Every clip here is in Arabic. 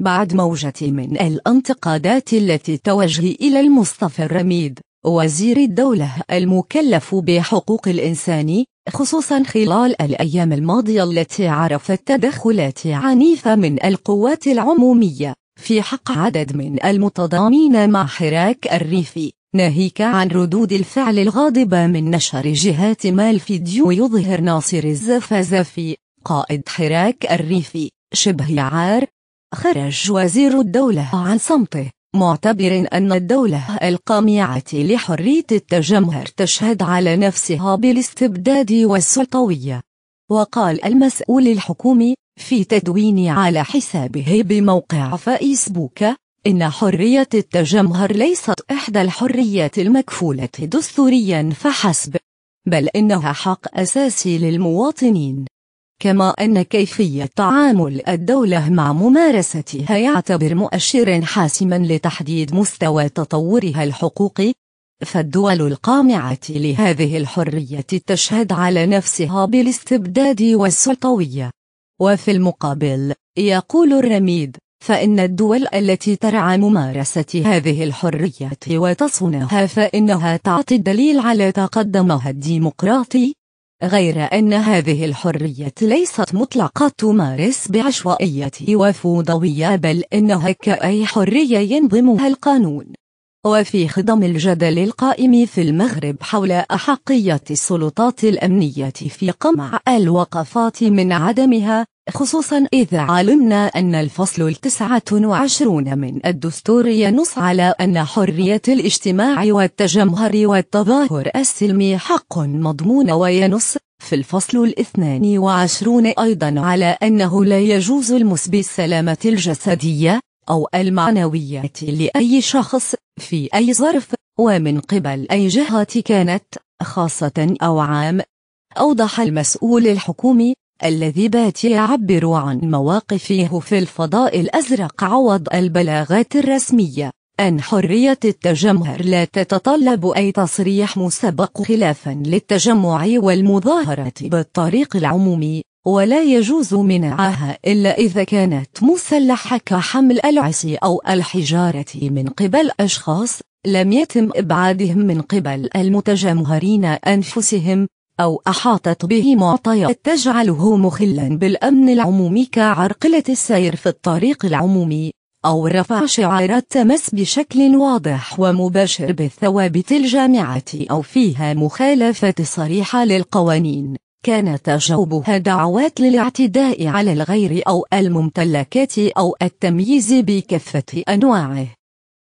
بعد موجة من الانتقادات التي توجه إلى المصطفى الرميد وزير الدولة المكلف بحقوق الإنسان خصوصا خلال الأيام الماضية التي عرفت تدخلات عنيفة من القوات العمومية في حق عدد من المتضامين مع حراك الريفي ناهيك عن ردود الفعل الغاضبة من نشر جهات ما الفيديو يظهر ناصر الزفازفي قائد حراك الريفي شبه عار خرج وزير الدولة عن صمته معتبر أن الدولة القامعة لحرية التجمهر تشهد على نفسها بالاستبداد والسلطوية وقال المسؤول الحكومي في تدوين على حسابه بموقع فيسبوك إن حرية التجمهر ليست إحدى الحريات المكفولة دستوريا فحسب بل إنها حق أساسي للمواطنين كما أن كيفية تعامل الدولة مع ممارستها يعتبر مؤشرا حاسما لتحديد مستوى تطورها الحقوقي فالدول القامعة لهذه الحرية تشهد على نفسها بالاستبداد والسلطوية وفي المقابل يقول الرميد فإن الدول التي ترعى ممارسة هذه الحرية وتصونها فإنها تعطي الدليل على تقدمها الديمقراطي غير أن هذه الحرية ليست مطلقة تمارس بعشوائية وفوضوية بل إنها كأي حرية ينظمها القانون وفي خضم الجدل القائم في المغرب حول أحقية السلطات الأمنية في قمع الوقفات من عدمها خصوصا إذا علمنا أن الفصل التسعة وعشرون من الدستور ينص على أن حرية الاجتماع والتجمهر والتظاهر السلمي حق مضمون وينص في الفصل الاثنان وعشرون أيضا على أنه لا يجوز المس السلامة الجسدية أو المعنوية لأي شخص في أي ظرف ومن قبل أي جهة كانت خاصة أو عام أوضح المسؤول الحكومي الذي بات يعبر عن مواقفه في الفضاء الأزرق عوض البلاغات الرسمية أن حرية التجمهر لا تتطلب أي تصريح مسبق خلافا للتجمع والمظاهرة بالطريق العمومي ولا يجوز منعها إلا إذا كانت مسلحة كحمل العصي أو الحجارة من قبل أشخاص لم يتم إبعادهم من قبل المتجمهرين أنفسهم أو أحاطت به معطيات تجعله مخلا بالأمن العمومي كعرقلة السير في الطريق العمومي أو رفع شعار التمس بشكل واضح ومباشر بالثوابت الجامعة أو فيها مخالفة صريحة للقوانين كان تجاوبها دعوات للاعتداء على الغير أو الممتلكات أو التمييز بكافة أنواعه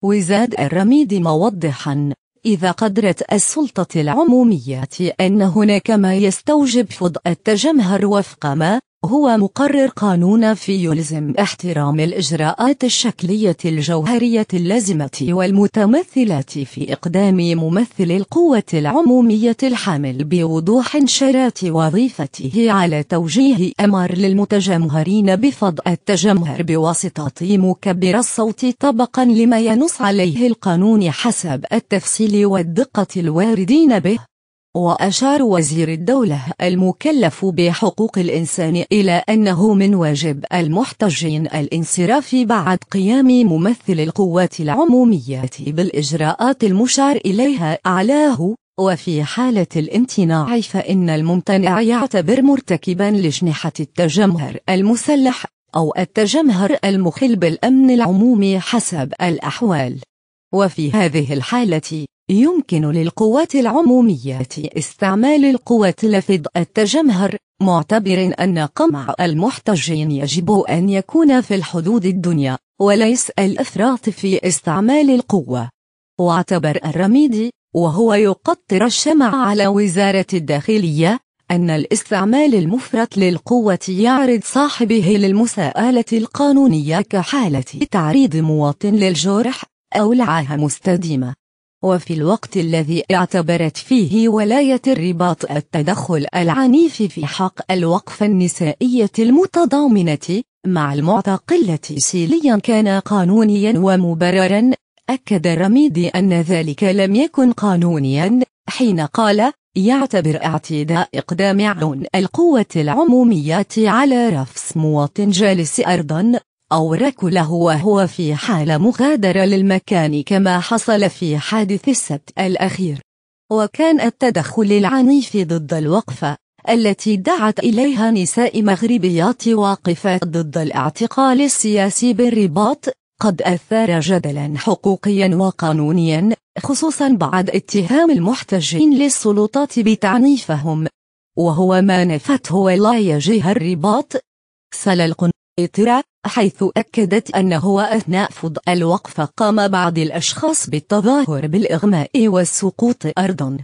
وزاد الرميد موضحا إذا قدرت السلطة العمومية أن هناك ما يستوجب فض التجمهر وفق ما هو مقرر قانون في يلزم احترام الإجراءات الشكلية الجوهرية اللازمة والمتمثلة في إقدام ممثل القوة العمومية الحامل بوضوح شرات وظيفته على توجيه أمر للمتجمهرين بفض التجمهر بواسطة مكبر الصوت طبقا لما ينص عليه القانون حسب التفصيل والدقة الواردين به وأشار وزير الدولة المكلف بحقوق الإنسان إلى أنه من واجب المحتجين الانصراف بعد قيام ممثل القوات العمومية بالإجراءات المشار إليها أعلاه وفي حالة الامتناع فإن الممتنع يعتبر مرتكبا لجنحة التجمهر المسلح أو التجمهر المخل بالأمن العمومي حسب الأحوال وفي هذه الحالة يمكن للقوات العمومية استعمال القوات لفض التجمهر معتبر أن قمع المحتجين يجب أن يكون في الحدود الدنيا وليس الإفراط في استعمال القوة واعتبر الرميدي وهو يقطر الشمع على وزارة الداخلية أن الاستعمال المفرط للقوة يعرض صاحبه للمساءلة القانونية كحالة تعريض مواطن للجرح أو العاهة مستديمة وفي الوقت الذي اعتبرت فيه ولاية الرباط التدخل العنيف في حق الوقف النسائية المتضامنة مع المعتقلة سيليا كان قانونيا ومبررا أكد رميدي أن ذلك لم يكن قانونيا حين قال يعتبر اعتداء إقدام عون القوة العمومية على رفس مواطن جالس أرضا أو ركله وهو في حال مغادرة للمكان كما حصل في حادث السبت الأخير وكان التدخل العنيف ضد الوقفة التي دعت إليها نساء مغربيات واقفات ضد الاعتقال السياسي بالرباط قد أثار جدلا حقوقيا وقانونيا خصوصا بعد اتهام المحتجين للسلطات بتعنيفهم وهو ما نفته ولاية جهة الرباط سللق إترا حيث أكدت أنه أثناء فض الوقف قام بعض الأشخاص بالتظاهر بالإغماء والسقوط أرضا